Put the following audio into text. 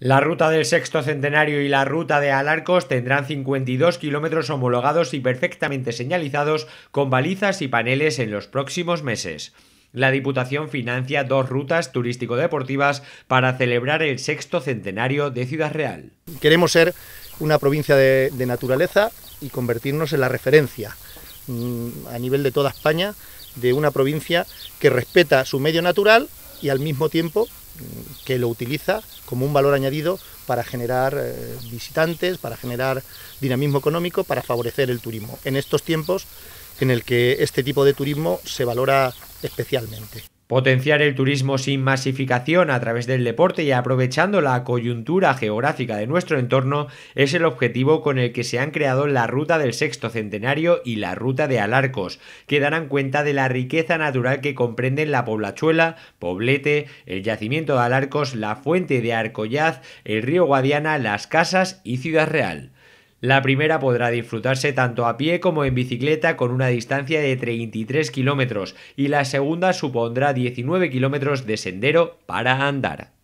La ruta del sexto centenario y la ruta de Alarcos tendrán 52 kilómetros homologados y perfectamente señalizados con balizas y paneles en los próximos meses. La Diputación financia dos rutas turístico-deportivas para celebrar el sexto centenario de Ciudad Real. Queremos ser una provincia de, de naturaleza y convertirnos en la referencia mm, a nivel de toda España de una provincia que respeta su medio natural y al mismo tiempo que lo utiliza como un valor añadido para generar eh, visitantes, para generar dinamismo económico, para favorecer el turismo, en estos tiempos en el que este tipo de turismo se valora especialmente. Potenciar el turismo sin masificación a través del deporte y aprovechando la coyuntura geográfica de nuestro entorno es el objetivo con el que se han creado la ruta del sexto centenario y la ruta de Alarcos, que darán cuenta de la riqueza natural que comprenden la Poblachuela, Poblete, el yacimiento de Alarcos, la fuente de Arcollaz, el río Guadiana, las casas y Ciudad Real. La primera podrá disfrutarse tanto a pie como en bicicleta con una distancia de 33 kilómetros y la segunda supondrá 19 kilómetros de sendero para andar.